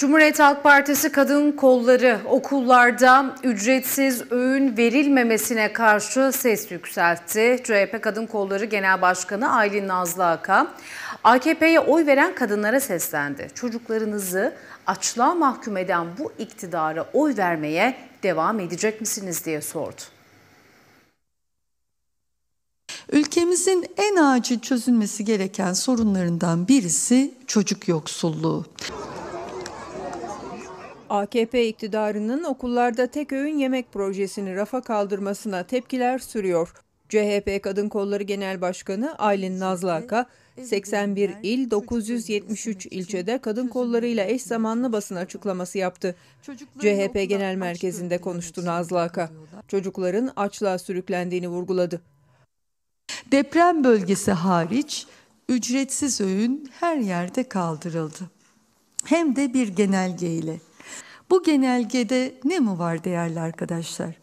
Cumhuriyet Halk Partisi kadın kolları okullarda ücretsiz öğün verilmemesine karşı ses yükseltti. CHP Kadın Kolları Genel Başkanı Aylin Nazlı Aka, AKP'ye oy veren kadınlara seslendi. Çocuklarınızı açlığa mahkum eden bu iktidara oy vermeye devam edecek misiniz diye sordu. Ülkemizin en acil çözülmesi gereken sorunlarından birisi çocuk yoksulluğu. AKP iktidarının okullarda tek öğün yemek projesini rafa kaldırmasına tepkiler sürüyor. CHP Kadın Kolları Genel Başkanı Aylin Nazlaka, 81 il 973 ilçede kadın kollarıyla eş zamanlı basın açıklaması yaptı. CHP Genel Merkezi'nde konuştu Nazlaka. Çocukların açlığa sürüklendiğini vurguladı. Deprem bölgesi hariç ücretsiz öğün her yerde kaldırıldı. Hem de bir genelgeyle. Bu genelgede ne mi var değerli arkadaşlar?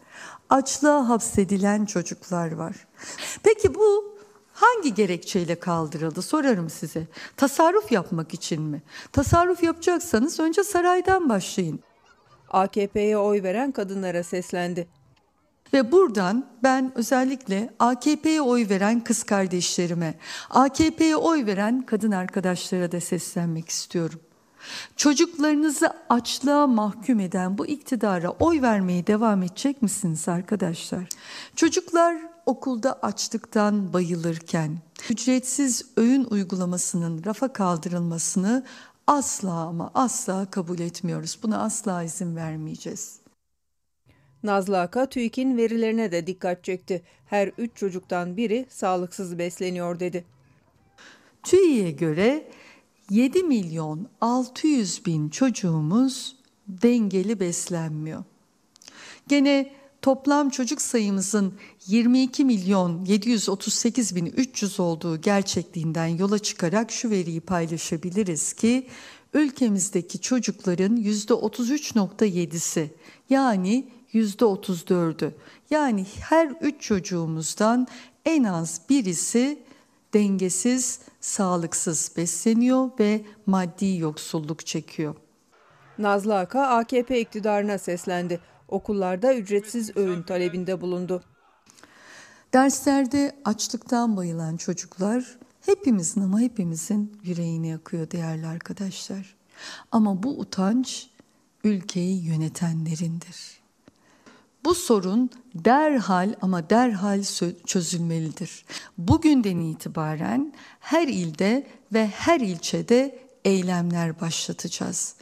Açlığa hapsedilen çocuklar var. Peki bu hangi gerekçeyle kaldırıldı sorarım size. Tasarruf yapmak için mi? Tasarruf yapacaksanız önce saraydan başlayın. AKP'ye oy veren kadınlara seslendi. Ve buradan ben özellikle AKP'ye oy veren kız kardeşlerime, AKP'ye oy veren kadın arkadaşlara da seslenmek istiyorum. Çocuklarınızı açlığa mahkum eden bu iktidara oy vermeye devam edecek misiniz arkadaşlar? Çocuklar okulda açlıktan bayılırken ücretsiz öğün uygulamasının rafa kaldırılmasını asla ama asla kabul etmiyoruz. Buna asla izin vermeyeceğiz. Nazlı Aka TÜİK'in verilerine de dikkat çekti. Her üç çocuktan biri sağlıksız besleniyor dedi. TÜİK'e göre 7 milyon 600 bin çocuğumuz dengeli beslenmiyor. Gene toplam çocuk sayımızın 22 milyon 738 bin 300 olduğu gerçekliğinden yola çıkarak şu veriyi paylaşabiliriz ki ülkemizdeki çocukların %33.7'si yani %34'ü yani her 3 çocuğumuzdan en az birisi dengesiz, sağlıksız besleniyor ve maddi yoksulluk çekiyor. Nazlı Aka AKP iktidarına seslendi. Okullarda ücretsiz öğün talebinde bulundu. Derslerde açlıktan bayılan çocuklar hepimizin ama hepimizin yüreğini yakıyor değerli arkadaşlar. Ama bu utanç ülkeyi yönetenlerindir. Bu sorun derhal ama derhal çözülmelidir. Bugünden itibaren her ilde ve her ilçede eylemler başlatacağız.